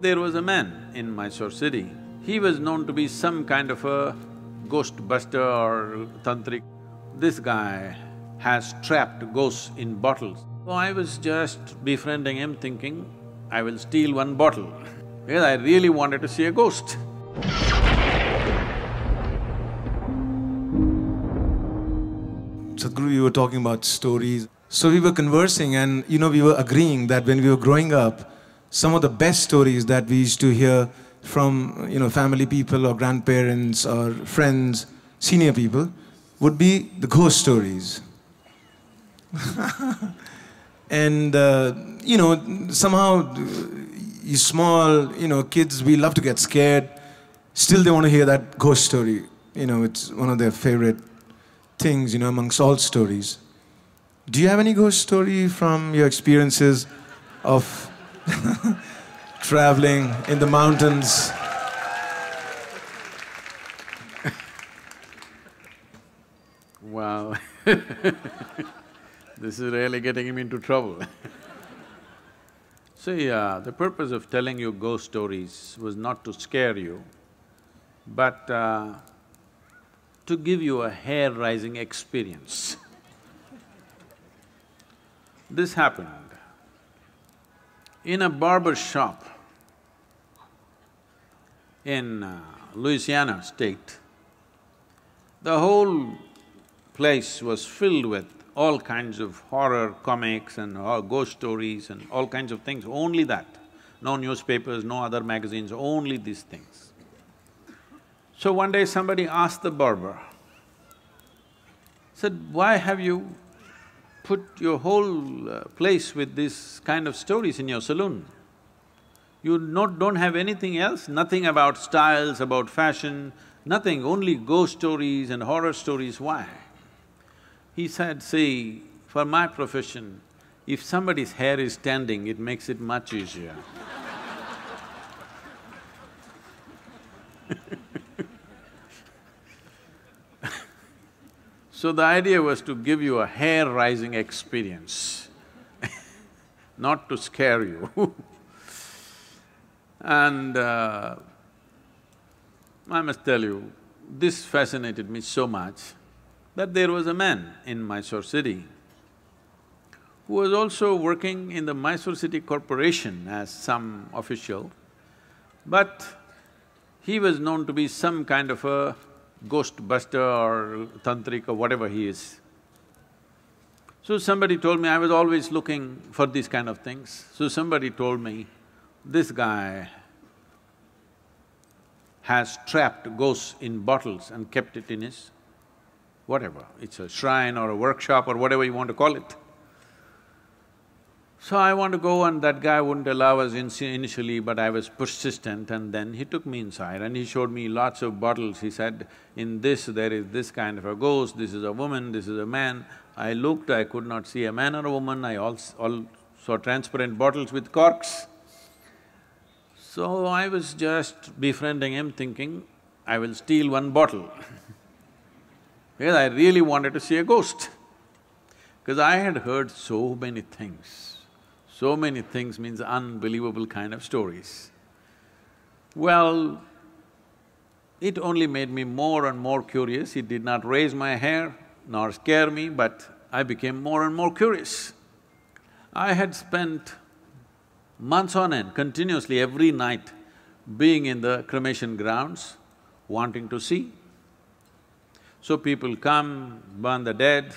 There was a man in Mysore city, he was known to be some kind of a ghost buster or tantric. This guy has trapped ghosts in bottles. So I was just befriending him thinking, I will steal one bottle because I really wanted to see a ghost. Sadhguru, you were talking about stories. So we were conversing and, you know, we were agreeing that when we were growing up, some of the best stories that we used to hear from you know family people or grandparents or friends, senior people, would be the ghost stories. and uh, you know somehow you uh, small you know kids we love to get scared still they want to hear that ghost story you know it's one of their favorite things you know amongst all stories do you have any ghost story from your experiences of traveling in the mountains. Wow. this is really getting him into trouble. See, uh, the purpose of telling you ghost stories was not to scare you, but uh, to give you a hair-raising experience. this happened. In a barber shop, in uh, Louisiana state, the whole place was filled with all kinds of horror comics and uh, ghost stories and all kinds of things, only that. No newspapers, no other magazines, only these things. So one day somebody asked the barber, said, why have you put your whole uh, place with this kind of stories in your saloon? You not, don't have anything else, nothing about styles, about fashion, nothing, only ghost stories and horror stories, why? He said, see, for my profession, if somebody's hair is standing, it makes it much easier So the idea was to give you a hair-rising experience, not to scare you And uh, I must tell you, this fascinated me so much that there was a man in Mysore city who was also working in the Mysore City Corporation as some official, but he was known to be some kind of a ghostbuster or tantric or whatever he is. So somebody told me, I was always looking for these kind of things, so somebody told me, this guy has trapped ghosts in bottles and kept it in his whatever, it's a shrine or a workshop or whatever you want to call it. So I want to go and that guy wouldn't allow us in initially, but I was persistent and then he took me inside and he showed me lots of bottles. He said, in this there is this kind of a ghost, this is a woman, this is a man. I looked, I could not see a man or a woman, I all, all saw transparent bottles with corks. So I was just befriending him thinking, I will steal one bottle because I really wanted to see a ghost. Because I had heard so many things. So many things means unbelievable kind of stories. Well, it only made me more and more curious. It did not raise my hair nor scare me, but I became more and more curious. I had spent months on end, continuously every night, being in the cremation grounds, wanting to see. So people come, burn the dead,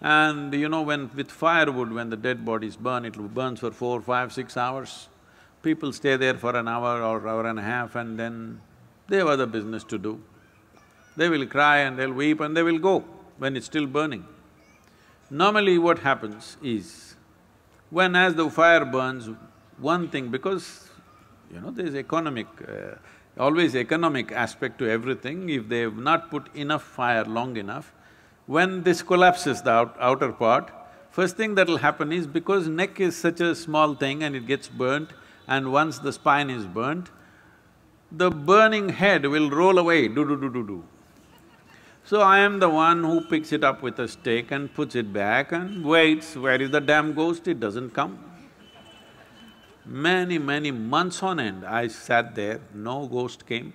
and you know when… with firewood, when the dead bodies burn, it burns for four, five, six hours. People stay there for an hour or hour and a half and then they have other business to do. They will cry and they'll weep and they will go when it's still burning. Normally what happens is, when as the fire burns, one thing because, you know, there's economic, uh, always economic aspect to everything. If they've not put enough fire long enough, when this collapses, the out outer part, first thing that'll happen is because neck is such a small thing and it gets burnt, and once the spine is burnt, the burning head will roll away, do do do do do. So I am the one who picks it up with a stick and puts it back and waits, where is the damn ghost? It doesn't come. Many, many months on end, I sat there, no ghost came.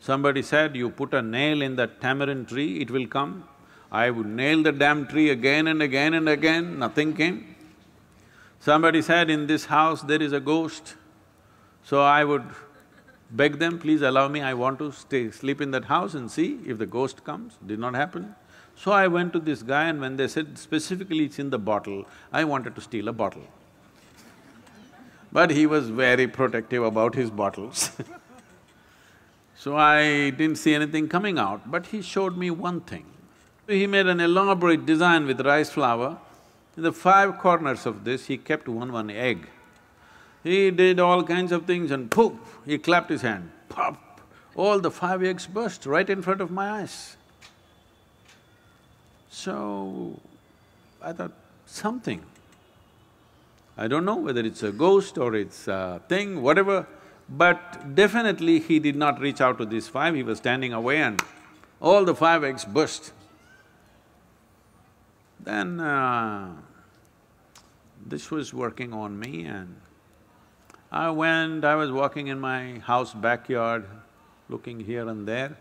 Somebody said, you put a nail in that tamarind tree, it will come. I would nail the damn tree again and again and again, nothing came. Somebody said, in this house there is a ghost. So I would beg them, please allow me, I want to stay, sleep in that house and see if the ghost comes. Did not happen. So I went to this guy and when they said specifically it's in the bottle, I wanted to steal a bottle. But he was very protective about his bottles So I didn't see anything coming out, but he showed me one thing. He made an elaborate design with rice flour. In the five corners of this, he kept one one egg. He did all kinds of things and poof, he clapped his hand, pop, all the five eggs burst right in front of my eyes. So, I thought, something I don't know whether it's a ghost or it's a thing, whatever, but definitely he did not reach out to these five, he was standing away and all the five eggs burst. Then uh, this was working on me and I went, I was walking in my house backyard, looking here and there.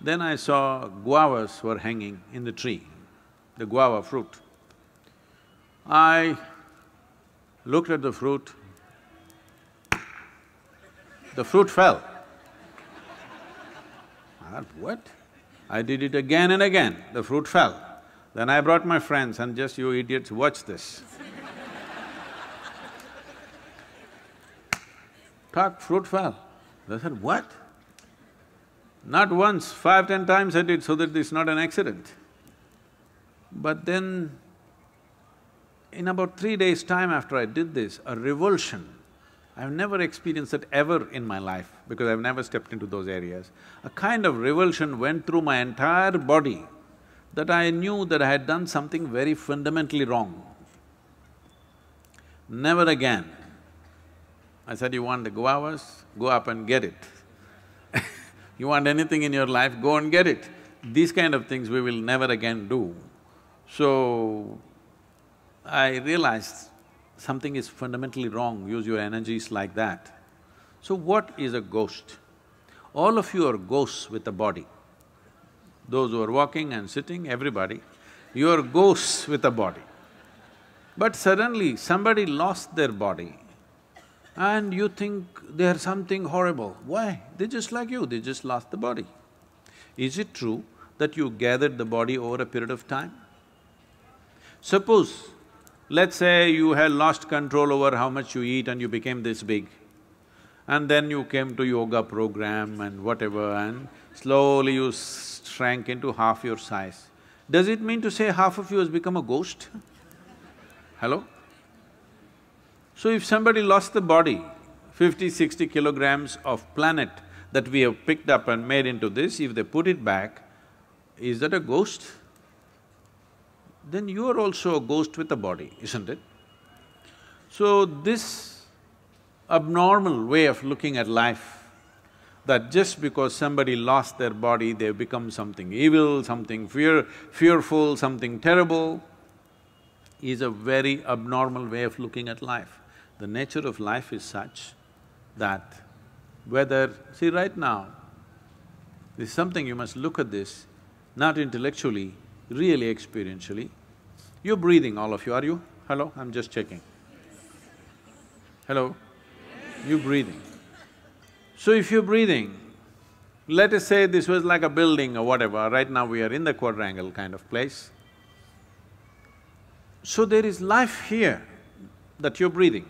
Then I saw guavas were hanging in the tree, the guava fruit. I looked at the fruit, the fruit fell. I thought, what? I did it again and again, the fruit fell. Then I brought my friends and just, you idiots, watch this. Talk, fruit fell. They said, what? Not once, five, ten times I did so that it's not an accident. But then in about three days' time after I did this, a revulsion, I've never experienced it ever in my life because I've never stepped into those areas. A kind of revulsion went through my entire body that I knew that I had done something very fundamentally wrong. Never again. I said, you want the guavas? Go up and get it. you want anything in your life? Go and get it. These kind of things we will never again do. So, I realized something is fundamentally wrong, use your energies like that. So what is a ghost? All of you are ghosts with a body. Those who are walking and sitting, everybody, you are ghosts with a body. But suddenly somebody lost their body and you think they are something horrible. Why? They're just like you, they just lost the body. Is it true that you gathered the body over a period of time? Suppose Let's say you had lost control over how much you eat and you became this big. And then you came to yoga program and whatever and slowly you shrank into half your size. Does it mean to say half of you has become a ghost? Hello? So if somebody lost the body, fifty, sixty kilograms of planet that we have picked up and made into this, if they put it back, is that a ghost? then you are also a ghost with a body, isn't it? So this abnormal way of looking at life, that just because somebody lost their body, they've become something evil, something fear… fearful, something terrible, is a very abnormal way of looking at life. The nature of life is such that whether… See, right now, there's something you must look at this, not intellectually, really experientially. You're breathing, all of you, are you? Hello, I'm just checking. Hello? You're breathing. So if you're breathing, let us say this was like a building or whatever, right now we are in the quadrangle kind of place. So there is life here that you're breathing.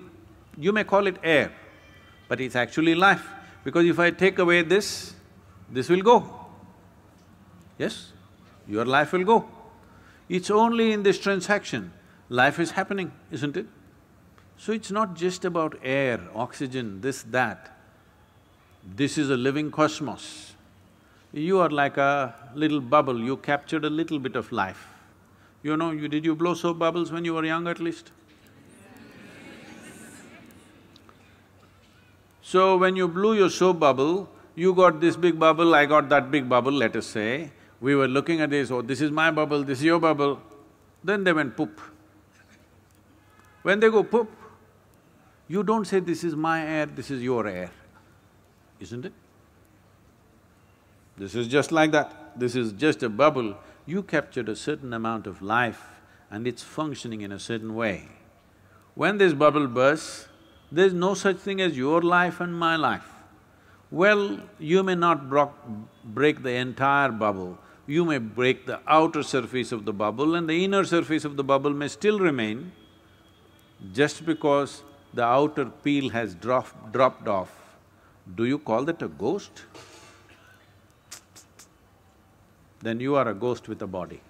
You may call it air, but it's actually life because if I take away this, this will go. Yes? your life will go. It's only in this transaction, life is happening, isn't it? So it's not just about air, oxygen, this, that. This is a living cosmos. You are like a little bubble, you captured a little bit of life. You know, you… did you blow soap bubbles when you were young at least? So when you blew your soap bubble, you got this big bubble, I got that big bubble, let us say, we were looking at this, oh, this is my bubble, this is your bubble, then they went poop. When they go poop, you don't say, this is my air, this is your air, isn't it? This is just like that, this is just a bubble. You captured a certain amount of life and it's functioning in a certain way. When this bubble bursts, there's no such thing as your life and my life. Well, you may not break the entire bubble, you may break the outer surface of the bubble and the inner surface of the bubble may still remain just because the outer peel has drop, dropped off. Do you call that a ghost? Then you are a ghost with a body.